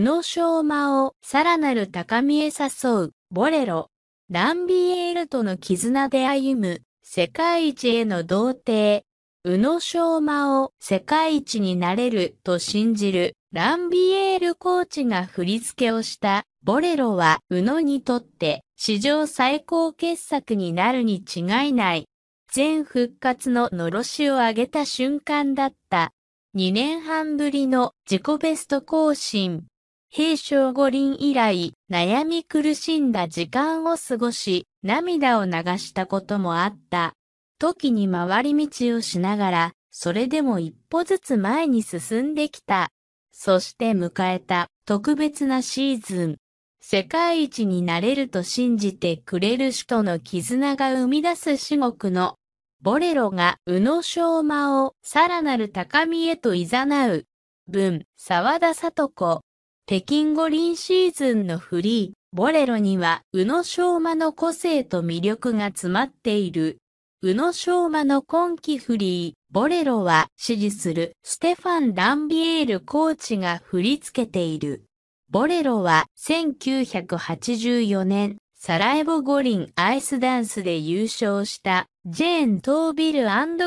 宇野昌磨をさらなる高みへ誘う、ボレロ。ランビエールとの絆で歩む、世界一への童貞。宇野昌磨を世界一になれると信じる、ランビエールコーチが振り付けをした、ボレロは宇野にとって史上最高傑作になるに違いない。全復活の呪しを上げた瞬間だった。2年半ぶりの自己ベスト更新。平昌五輪以来、悩み苦しんだ時間を過ごし、涙を流したこともあった。時に回り道をしながら、それでも一歩ずつ前に進んできた。そして迎えた特別なシーズン。世界一になれると信じてくれる人の絆が生み出す至極のボレロが宇野昌磨をさらなる高みへと誘う。文、沢田里子。北京五輪シーズンのフリー、ボレロには宇野昌磨の個性と魅力が詰まっている。宇野昌磨の今季フリー、ボレロは支持するステファン・ランビエールコーチが振り付けている。ボレロは1984年、サラエボ五輪アイスダンスで優勝したジェーン・トービル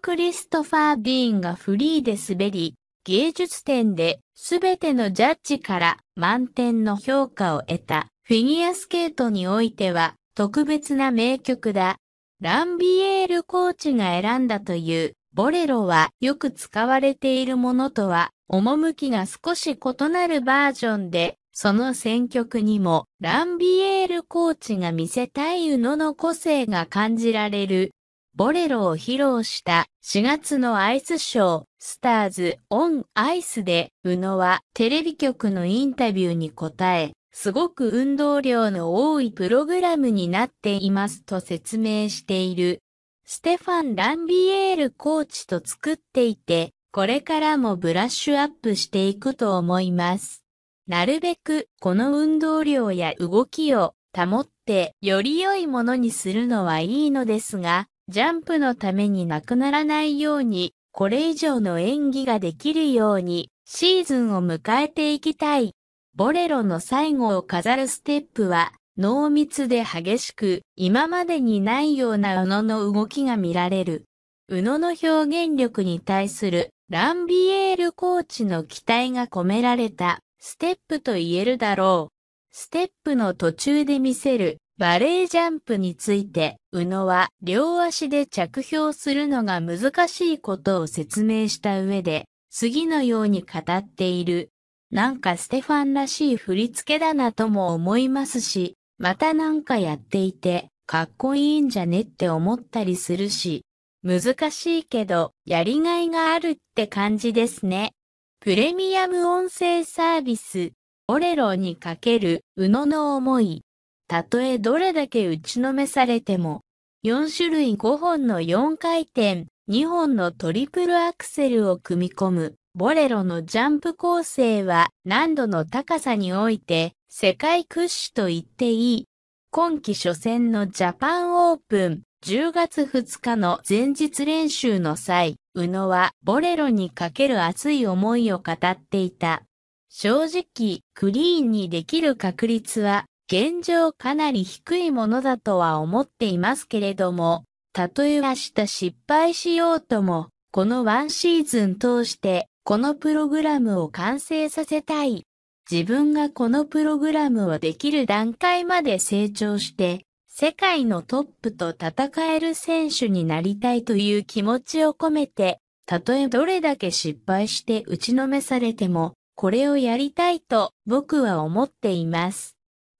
クリストファー・ディーンがフリーで滑り、芸術展で全てのジャッジから満点の評価を得た。フィギュアスケートにおいては特別な名曲だ。ランビエールコーチが選んだというボレロはよく使われているものとは趣が少し異なるバージョンでその選曲にもランビエールコーチが見せたい宇野の個性が感じられるボレロを披露した4月のアイスショー、スターズ・オン・アイスで、宇野はテレビ局のインタビューに答え、すごく運動量の多いプログラムになっていますと説明している。ステファン・ランビエールコーチと作っていて、これからもブラッシュアップしていくと思います。なるべくこの運動量や動きを保ってより良いものにするのはいいのですが、ジャンプのためになくならないように、これ以上の演技ができるように、シーズンを迎えていきたい。ボレロの最後を飾るステップは、濃密で激しく、今までにないような宇野の動きが見られる。宇野の表現力に対する、ランビエールコーチの期待が込められた、ステップと言えるだろう。ステップの途中で見せる、バレージャンプについて、宇野は両足で着氷するのが難しいことを説明した上で、次のように語っている。なんかステファンらしい振り付けだなとも思いますし、またなんかやっていて、かっこいいんじゃねって思ったりするし、難しいけど、やりがいがあるって感じですね。プレミアム音声サービス、オレロにかける、宇野の思い。たとえどれだけ打ちのめされても、4種類5本の4回転、2本のトリプルアクセルを組み込む、ボレロのジャンプ構成は難度の高さにおいて、世界屈指と言っていい。今季初戦のジャパンオープン、10月2日の前日練習の際、宇野はボレロにかける熱い思いを語っていた。正直、クリーンにできる確率は現状かなり低いものだとは思っていますけれども、たとえ明日失敗しようとも、このワンシーズン通して、このプログラムを完成させたい。自分がこのプログラムをできる段階まで成長して、世界のトップと戦える選手になりたいという気持ちを込めて、たとえどれだけ失敗して打ちのめされても、これをやりたいと僕は思っています。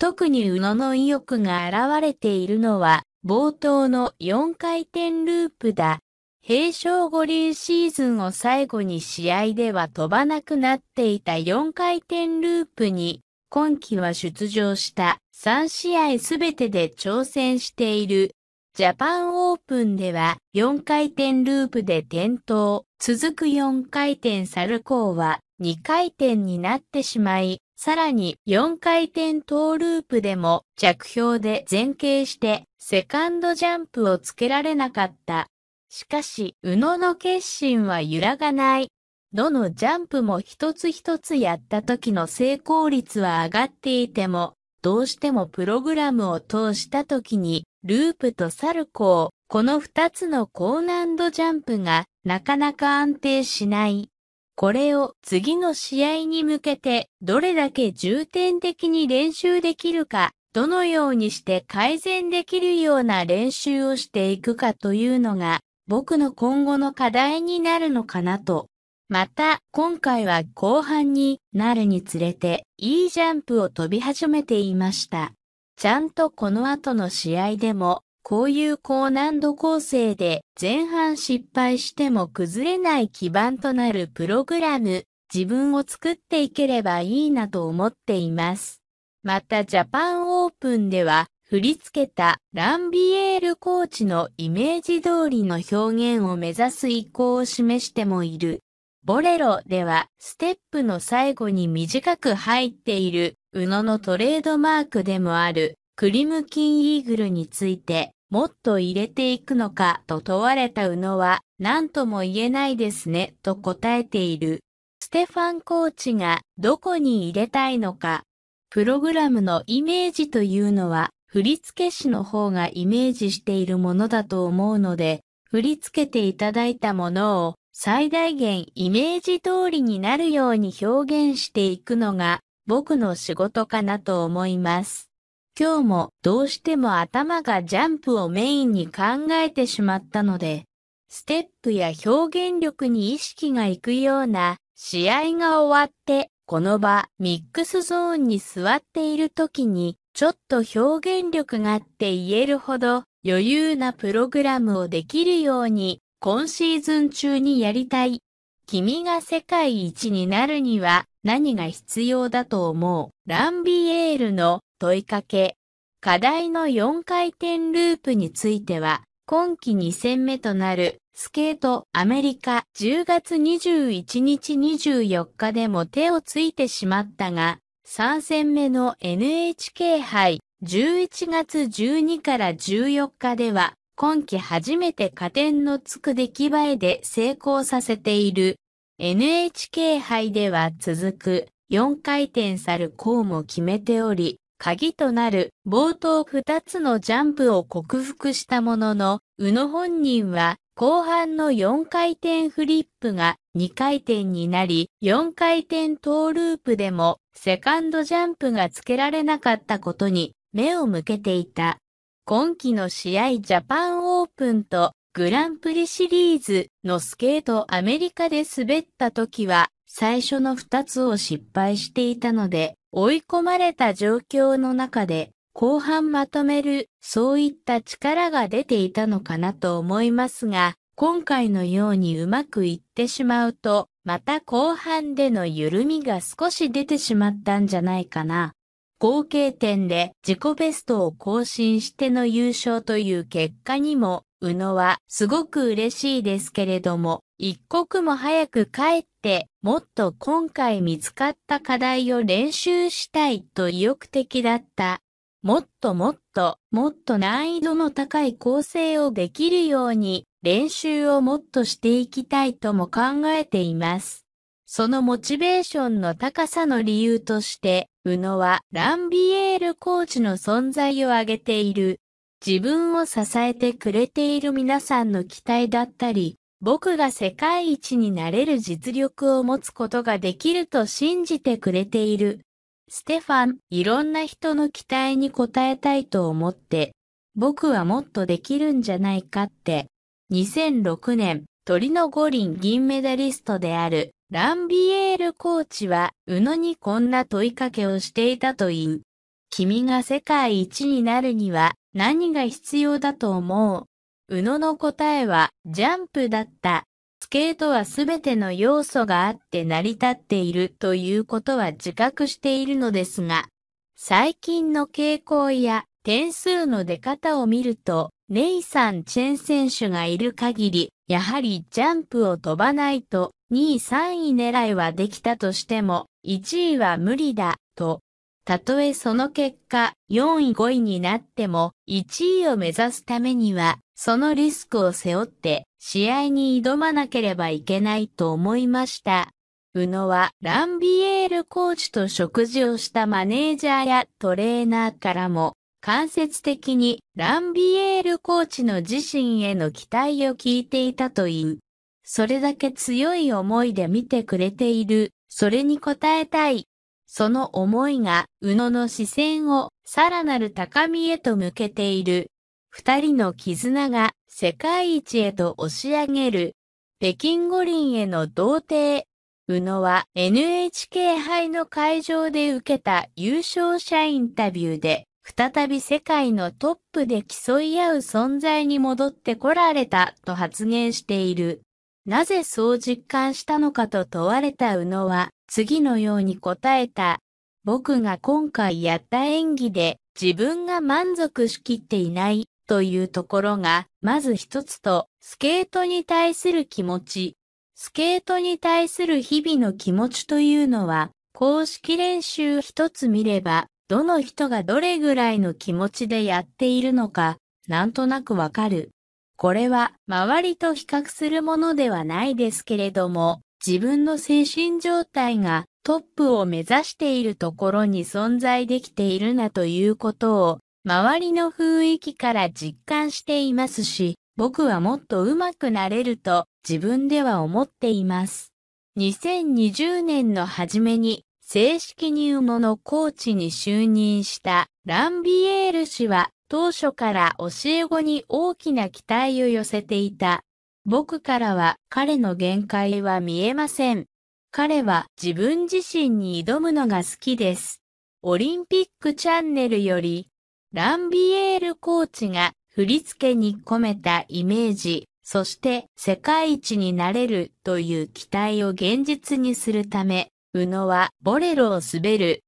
特に宇野の意欲が現れているのは、冒頭の4回転ループだ。平昌五輪シーズンを最後に試合では飛ばなくなっていた4回転ループに、今季は出場した3試合すべてで挑戦している。ジャパンオープンでは4回転ループで転倒。続く4回転サルコーは2回転になってしまい、さらに4回転トーループでも着氷で前傾してセカンドジャンプをつけられなかった。しかし、宇野の決心は揺らがない。どのジャンプも一つ一つやった時の成功率は上がっていても、どうしてもプログラムを通した時に、ループとサルコー、この二つの高難度ジャンプがなかなか安定しない。これを次の試合に向けてどれだけ重点的に練習できるか、どのようにして改善できるような練習をしていくかというのが僕の今後の課題になるのかなと。また今回は後半になるにつれていいジャンプを飛び始めていました。ちゃんとこの後の試合でもこういう高難度構成で前半失敗しても崩れない基盤となるプログラム、自分を作っていければいいなと思っています。またジャパンオープンでは振り付けたランビエールコーチのイメージ通りの表現を目指す意向を示してもいる。ボレロではステップの最後に短く入っている宇野のトレードマークでもあるクリムキンイーグルについてもっと入れていくのかと問われた宇野は何とも言えないですねと答えている。ステファンコーチがどこに入れたいのか。プログラムのイメージというのは振付師の方がイメージしているものだと思うので、振り付けていただいたものを最大限イメージ通りになるように表現していくのが僕の仕事かなと思います。今日もどうしても頭がジャンプをメインに考えてしまったので、ステップや表現力に意識がいくような試合が終わって、この場、ミックスゾーンに座っている時に、ちょっと表現力があって言えるほど余裕なプログラムをできるように、今シーズン中にやりたい。君が世界一になるには何が必要だと思うランビエールの問いかけ、課題の4回転ループについては、今季2戦目となるスケートアメリカ10月21日24日でも手をついてしまったが、3戦目の NHK 杯11月12から14日では、今季初めて加点のつく出来栄えで成功させている。NHK 杯では続く4回転サルコーも決めており、鍵となる冒頭2つのジャンプを克服したものの、宇野本人は後半の4回転フリップが2回転になり、4回転トーループでもセカンドジャンプが付けられなかったことに目を向けていた。今季の試合ジャパンオープンとグランプリシリーズのスケートアメリカで滑った時は最初の二つを失敗していたので、追い込まれた状況の中で、後半まとめる、そういった力が出ていたのかなと思いますが、今回のようにうまくいってしまうと、また後半での緩みが少し出てしまったんじゃないかな。合計点で自己ベストを更新しての優勝という結果にも、宇野はすごく嬉しいですけれども、一刻も早く帰って、もっと今回見つかった課題を練習したいと意欲的だった。もっともっと、もっと難易度の高い構成をできるように練習をもっとしていきたいとも考えています。そのモチベーションの高さの理由として、宇野はランビエールコーチの存在を挙げている。自分を支えてくれている皆さんの期待だったり、僕が世界一になれる実力を持つことができると信じてくれている。ステファン、いろんな人の期待に応えたいと思って、僕はもっとできるんじゃないかって。2006年、鳥の五輪銀メダリストであるランビエールコーチは、宇野にこんな問いかけをしていたという。君が世界一になるには何が必要だと思う宇野の答えはジャンプだった。スケートはすべての要素があって成り立っているということは自覚しているのですが、最近の傾向や点数の出方を見ると、ネイサン・チェン選手がいる限り、やはりジャンプを飛ばないと2位3位狙いはできたとしても、1位は無理だ、と。たとえその結果、4位5位になっても、1位を目指すためには、そのリスクを背負って試合に挑まなければいけないと思いました。宇野はランビエールコーチと食事をしたマネージャーやトレーナーからも間接的にランビエールコーチの自身への期待を聞いていたという。それだけ強い思いで見てくれている。それに応えたい。その思いが、宇野の視線をさらなる高みへと向けている。二人の絆が世界一へと押し上げる、北京五輪への童貞。宇野は NHK 杯の会場で受けた優勝者インタビューで、再び世界のトップで競い合う存在に戻ってこられたと発言している。なぜそう実感したのかと問われた宇野は、次のように答えた。僕が今回やった演技で自分が満足しきっていないというところが、まず一つと、スケートに対する気持ち。スケートに対する日々の気持ちというのは、公式練習一つ見れば、どの人がどれぐらいの気持ちでやっているのか、なんとなくわかる。これは、周りと比較するものではないですけれども、自分の精神状態がトップを目指しているところに存在できているなということを周りの雰囲気から実感していますし、僕はもっと上手くなれると自分では思っています。2020年の初めに正式に宇野のコーチに就任したランビエール氏は当初から教え子に大きな期待を寄せていた。僕からは彼の限界は見えません。彼は自分自身に挑むのが好きです。オリンピックチャンネルよりランビエールコーチが振り付けに込めたイメージ、そして世界一になれるという期待を現実にするため、宇野はボレロを滑る